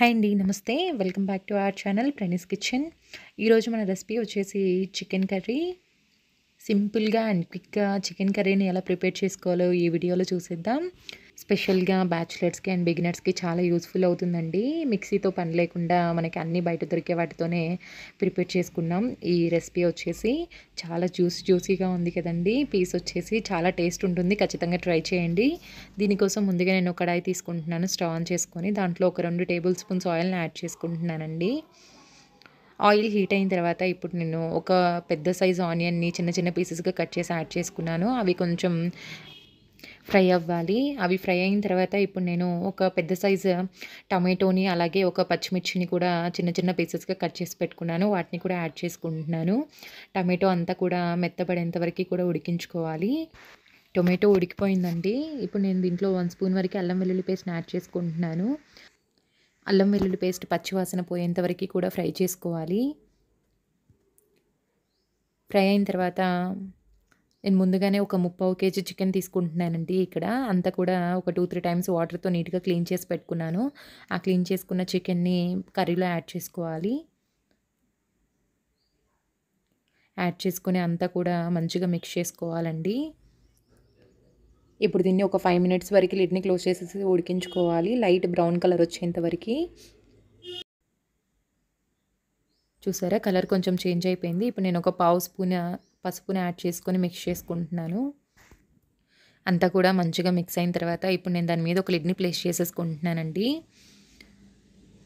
hi అండి నమస్తే welcome back to our channel Pranee's kitchen ఈరోజు మన రెసిపీ వచ్చేసి చికెన్ కర్రీ సింపుల్గా అండ్ క్విక్గా చికెన్ కర్రీని ఎలా ప్రిపేర్ చేసుకోవాలో ఈ వీడియోలో చూసేద్దాం స్పెషల్గా బ్యాచులర్స్కి అండ్ బిగినర్స్కి చాలా యూస్ఫుల్ అవుతుందండి మిక్సీతో పని లేకుండా మనకి అన్నీ బయట దొరికే వాటితోనే ప్రిపేర్ చేసుకున్నాం ఈ రెసిపీ వచ్చేసి చాలా జ్యూస్ జ్యూసీగా ఉంది కదండి పీస్ వచ్చేసి చాలా టేస్ట్ ఉంటుంది ఖచ్చితంగా ట్రై చేయండి దీనికోసం ముందుగా నేను కడాయి తీసుకుంటున్నాను స్టవ్ ఆన్ చేసుకొని దాంట్లో ఒక రెండు టేబుల్ స్పూన్స్ ఆయిల్ని యాడ్ చేసుకుంటున్నానండి ఆయిల్ హీట్ అయిన తర్వాత ఇప్పుడు నేను ఒక పెద్ద సైజ్ ఆనియన్ని చిన్న చిన్న పీసెస్గా కట్ చేసి యాడ్ చేసుకున్నాను అవి కొంచెం ఫ్రై అవ్వాలి అవి ఫ్రై అయిన తర్వాత ఇప్పుడు నేను ఒక పెద్ద సైజు టమాటోని అలాగే ఒక పచ్చిమిర్చిని కూడా చిన్న చిన్న పీసెస్గా కట్ చేసి పెట్టుకున్నాను వాటిని కూడా యాడ్ చేసుకుంటున్నాను టమాటో అంతా కూడా మెత్తబడేంత వరకు కూడా ఉడికించుకోవాలి టొమాటో ఉడికిపోయిందండి ఇప్పుడు నేను దీంట్లో వన్ స్పూన్ వరకు అల్లం వెల్లుల్లి పేస్ట్ని యాడ్ చేసుకుంటున్నాను అల్లం వెల్లుల్లి పేస్ట్ పచ్చివాసన పోయేంత వరకు కూడా ఫ్రై చేసుకోవాలి ఫ్రై అయిన తర్వాత నేను ముందుగానే ఒక ముప్పావు కేజీ చికెన్ తీసుకుంటున్నానండి ఇక్కడ అంతా కూడా ఒక టూ త్రీ టైమ్స్ వాటర్తో నీట్గా క్లీన్ చేసి పెట్టుకున్నాను ఆ క్లీన్ చేసుకున్న చికెన్ని కర్రీలో యాడ్ చేసుకోవాలి యాడ్ చేసుకుని అంతా కూడా మంచిగా మిక్స్ చేసుకోవాలండి ఇప్పుడు దీన్ని ఒక ఫైవ్ మినిట్స్ వరకు లిడ్ని క్లోజ్ చేసేసి ఉడికించుకోవాలి లైట్ బ్రౌన్ కలర్ వచ్చేంత వరకు చూసారా కలర్ కొంచెం చేంజ్ అయిపోయింది ఇప్పుడు నేను ఒక పావు స్పూన్ పసుపుని యాడ్ చేసుకొని మిక్స్ చేసుకుంటున్నాను అంతా కూడా మంచిగా మిక్స్ అయిన తర్వాత ఇప్పుడు నేను దాని మీద ఒక లిడ్ని ప్లేస్ చేసేసుకుంటున్నానండి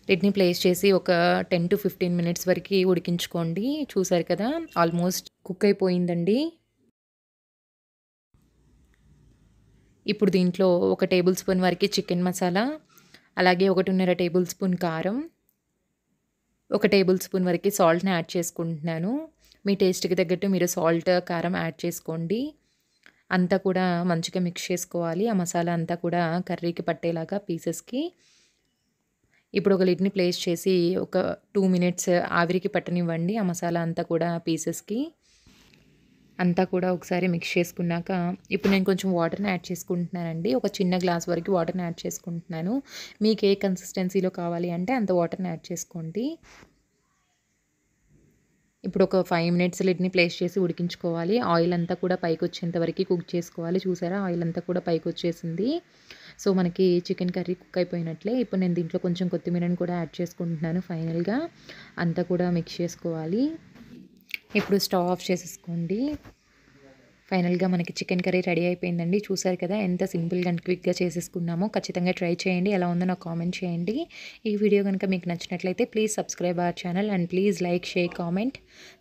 లిడ్ని ప్లేస్ చేసి ఒక టెన్ టు ఫిఫ్టీన్ మినిట్స్ వరకు ఉడికించుకోండి చూసారు కదా ఆల్మోస్ట్ కుక్ అయిపోయిందండి ఇప్పుడు దీంట్లో ఒక టేబుల్ స్పూన్ వరకు చికెన్ మసాలా అలాగే ఒకటిన్నర టేబుల్ స్పూన్ కారం ఒక టేబుల్ స్పూన్ వరకు సాల్ట్ని యాడ్ చేసుకుంటున్నాను మీ టేస్ట్కి తగ్గట్టు మీరు సాల్ట్ కారం యాడ్ చేసుకోండి అంతా కూడా మంచిగా మిక్స్ చేసుకోవాలి ఆ మసాలా అంతా కూడా కర్రీకి పట్టేలాగా పీసెస్కి ఇప్పుడు ఒక లిడ్ని ప్లేస్ చేసి ఒక టూ మినిట్స్ ఆవిరికి పట్టనివ్వండి ఆ మసాలా అంతా కూడా పీసెస్కి అంతా కూడా ఒకసారి మిక్స్ చేసుకున్నాక ఇప్పుడు నేను కొంచెం వాటర్ని యాడ్ చేసుకుంటున్నానండి ఒక చిన్న గ్లాస్ వరకు వాటర్ని యాడ్ చేసుకుంటున్నాను మీకు ఏ కన్సిస్టెన్సీలో కావాలి అంటే అంత వాటర్ని యాడ్ చేసుకోండి ఇప్పుడు ఒక ఫైవ్ మినిట్స్ లిడ్ని ప్లేస్ చేసి ఉడికించుకోవాలి ఆయిల్ అంతా కూడా పైకి వచ్చేంత వరకు కుక్ చేసుకోవాలి చూసారా ఆయిల్ అంతా కూడా పైకి వచ్చేసింది సో మనకి చికెన్ కర్రీ కుక్ అయిపోయినట్లే ఇప్పుడు నేను దీంట్లో కొంచెం కొత్తిమీరని కూడా యాడ్ చేసుకుంటున్నాను ఫైనల్గా అంతా కూడా మిక్స్ చేసుకోవాలి ఇప్పుడు స్టవ్ ఆఫ్ చేసేసుకోండి ఫైనల్గా మనకి చికెన్ కర్రీ రెడీ అయిపోయిందండి చూసారు కదా ఎంత సింపుల్గా అండ్ క్విక్గా చేసేసుకున్నామో ఖచ్చితంగా ట్రై చేయండి ఎలా ఉందో నాకు కామెంట్ చేయండి ఈ వీడియో కనుక మీకు నచ్చినట్లయితే please subscribe our channel and please like share comment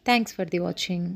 thanks for the watching